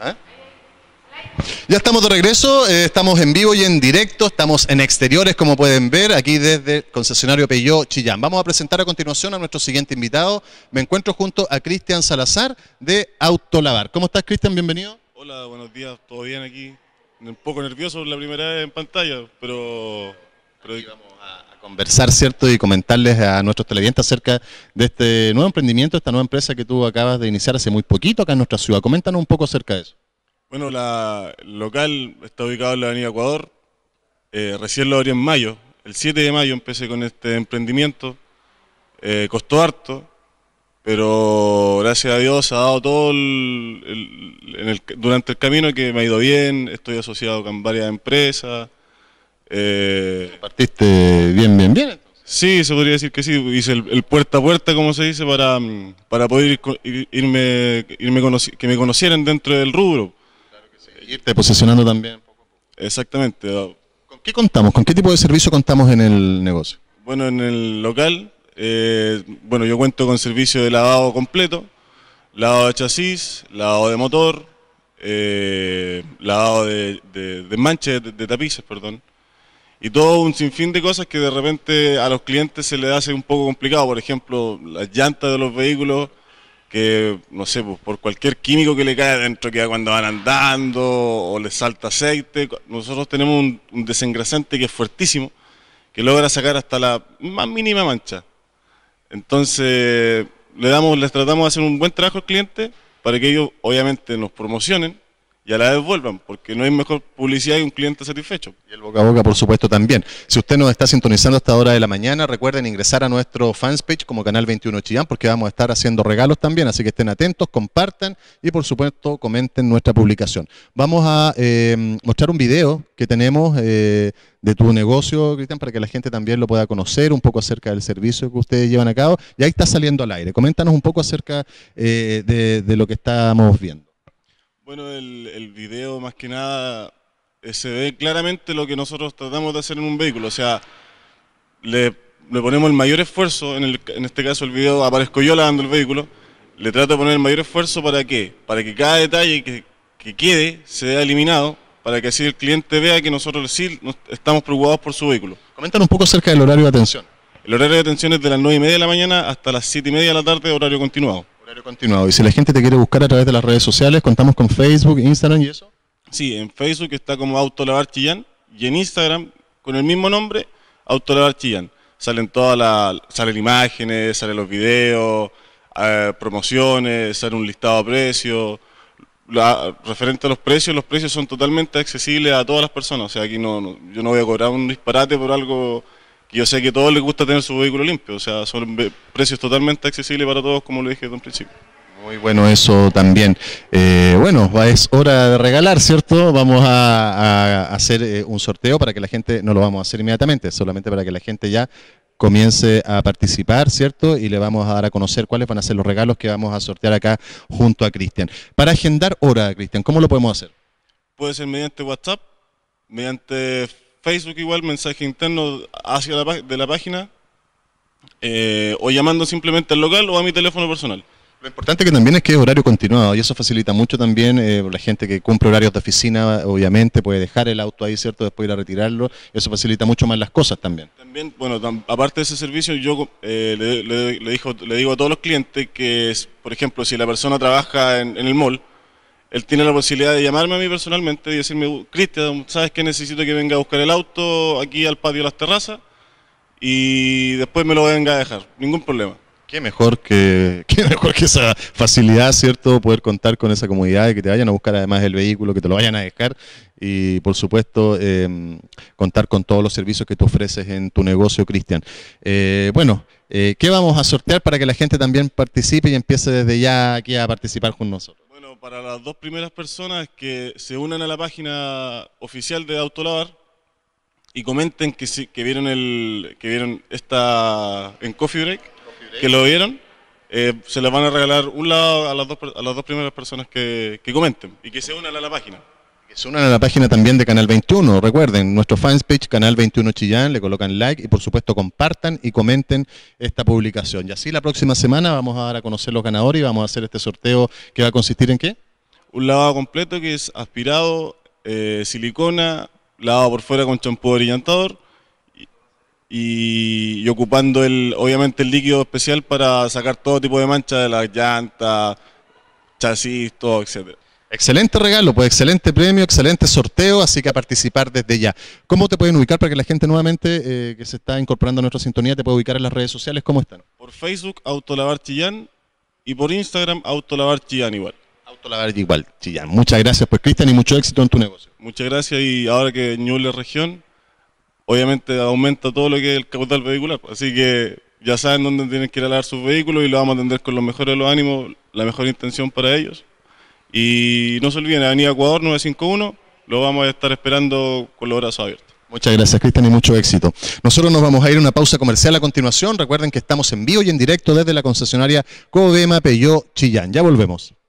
¿Ah? Ya estamos de regreso, eh, estamos en vivo y en directo, estamos en exteriores como pueden ver, aquí desde el concesionario Peugeot Chillán. Vamos a presentar a continuación a nuestro siguiente invitado. Me encuentro junto a Cristian Salazar de Autolavar. ¿Cómo estás Cristian? Bienvenido. Hola, buenos días, todo bien aquí. Un poco nervioso la primera vez en pantalla, pero... pero... a conversar, ¿cierto? Y comentarles a nuestros televidentes acerca de este nuevo emprendimiento, esta nueva empresa que tú acabas de iniciar hace muy poquito acá en nuestra ciudad. Coméntanos un poco acerca de eso. Bueno, la local está ubicado en la Avenida Ecuador. Eh, recién lo abrí en mayo. El 7 de mayo empecé con este emprendimiento. Eh, costó harto, pero gracias a Dios ha dado todo durante el camino que me ha ido bien. Estoy asociado con varias empresas. Eh, ¿Partiste bien, bien, bien? Sí, se podría decir que sí. Hice el, puerta a puerta, como se dice, para, mm, para poder irme, irme que me conocieran dentro del rubro. Claro que sí. irte posicionando también. Exactamente. Ah. ¿Con qué contamos? ¿Con qué tipo de servicio contamos en el negocio? Bueno, en el local, eh, bueno, yo cuento con servicio de lavado completo, lavado de chasis, lavado de motor, eh, lavado de, de, manches, de tapices, perdón y todo un sinfín de cosas que de repente a los clientes se les hace un poco complicado. Por ejemplo, las llantas de los vehículos, que no sé, pues, por cualquier químico que le cae adentro, que cuando van andando o les salta aceite. Nosotros tenemos un, desengrasante que es fuertísimo, que logra sacar hasta la más mínima mancha. Entonces, le damos, les tratamos de hacer un buen trabajo al cliente para que ellos obviamente nos promocionen y a la devuelvan, porque no hay mejor publicidad y un cliente satisfecho. Y el boca a boca, por supuesto, también. Si usted nos está sintonizando esta hora de la mañana, recuerden ingresar a nuestro fanspage como Canal 21 Chillán, porque vamos a estar haciendo regalos también, así que estén atentos, compartan y, por supuesto, comenten nuestra publicación. Vamos a eh, mostrar un video que tenemos eh, de tu negocio, Cristian, para que la gente también lo pueda conocer, un poco acerca del servicio que ustedes llevan a cabo, y ahí está saliendo al aire. Coméntanos un poco acerca eh, de, de lo que estamos viendo. Bueno, el, video más que nada eh, se ve claramente lo que nosotros tratamos de hacer en un vehículo, o sea, le, ponemos el mayor esfuerzo, en, este caso el video aparezco yo lavando el vehículo, le trato de poner el mayor esfuerzo para qué, para que cada detalle que, que quede sea eliminado, para que así el cliente vea que nosotros sí estamos preocupados por su vehículo. Comentan un poco acerca del horario de atención. El horario de atención es de las 9 y media de la mañana hasta las 7 y media de la tarde, horario continuado. Pero continuado. Y si la gente te quiere buscar a través de las redes sociales, contamos con Facebook, Instagram y eso. Sí, en Facebook está como Autolavar Chillán y en Instagram con el mismo nombre, Autolavar Chillán. Salen todas las, salen imágenes, salen los videos, eh, promociones, sale un listado de precios. La, referente a los precios, los precios son totalmente accesibles a todas las personas. O sea, aquí no yo no voy a cobrar un disparate por algo yo sé que a todos les gusta tener su vehículo limpio, o sea, son precios totalmente accesibles para todos, como lo dije desde un principio. Muy bueno eso también. Eh, bueno, es hora de regalar, ¿cierto? Vamos a, hacer eh, un sorteo para que la gente, no lo vamos a hacer inmediatamente, solamente para que la gente ya comience a participar, ¿cierto? Y le vamos a dar a conocer cuáles van a ser los regalos que vamos a sortear acá junto a Cristian. Para agendar hora, Cristian, ¿cómo lo podemos hacer? Puede ser mediante WhatsApp, mediante Facebook igual, mensaje interno hacia la, de la página, eh, o llamando simplemente al local o a mi teléfono personal. Lo importante que también es que es horario continuado y eso facilita mucho también eh, la gente que cumple horarios de oficina, obviamente puede dejar el auto ahí, ¿cierto? Después ir a retirarlo, eso facilita mucho más las cosas también. También, bueno, aparte de ese servicio, yo eh, le, le, le, digo a todos los clientes que, por ejemplo, si la persona trabaja en, en el mall, él tiene la posibilidad de llamarme a mí personalmente y decirme, Cristian, ¿sabes que necesito que venga a buscar el auto aquí al patio de las terrazas? Y después me lo venga a dejar, ningún problema. Qué mejor que, mejor esa facilidad, ¿cierto? Poder contar con esa comodidad y que te vayan a buscar además el vehículo, que te lo vayan a dejar y, por supuesto, em, contar con todos los servicios que tú ofreces en tu negocio, Cristian. Eh, bueno, eh, ¿qué vamos a sortear para que la gente también participe y empiece desde ya aquí a participar con nosotros? para las dos primeras personas que se unan a la página oficial de Autolabar y comenten que, que vieron el que vieron esta en Coffee Break, que lo vieron, eh, se les van a regalar un lado a las dos, primeras personas que comenten y que se unan a la página. Que se unan a la página también de Canal 21. Recuerden, nuestro fanspage Canal 21 Chillán, le colocan like y por supuesto compartan y comenten esta publicación. Y así la próxima semana vamos a dar a conocer los ganadores y vamos a hacer este sorteo que va a consistir en qué? Un lavado completo que es aspirado, eh, silicona, lavado por fuera con champú brillantador y, y, ocupando el, obviamente el líquido especial para sacar todo tipo de mancha de las llantas, chasis, todo, etcétera. Excelente regalo, pues excelente premio, excelente sorteo, así que a participar desde ya. ¿Cómo te pueden ubicar para que la gente nuevamente eh, que se está incorporando a nuestra sintonía te pueda ubicar en las redes sociales? ¿Cómo están? Por Facebook, Autolavar Chillán, y por Instagram, Autolavar Chillán igual. Autolavar igual, Chillán. Muchas gracias, pues Cristian, y mucho éxito en tu negocio. Muchas gracias, y ahora que Ñuble región, obviamente aumenta todo lo que es el capital vehicular, pues, así que ya saben dónde tienen que ir a lavar sus vehículos y lo vamos a atender con los mejores de los ánimos, la mejor intención para ellos y no se olviden, Avenida Ecuador 951, lo vamos a estar esperando con los brazos abiertos. Muchas gracias, Cristian, y mucho éxito. Nosotros nos vamos a ir a una pausa comercial a continuación. Recuerden que estamos en vivo y en directo desde la concesionaria Cobema Peyó Chillán. Ya volvemos.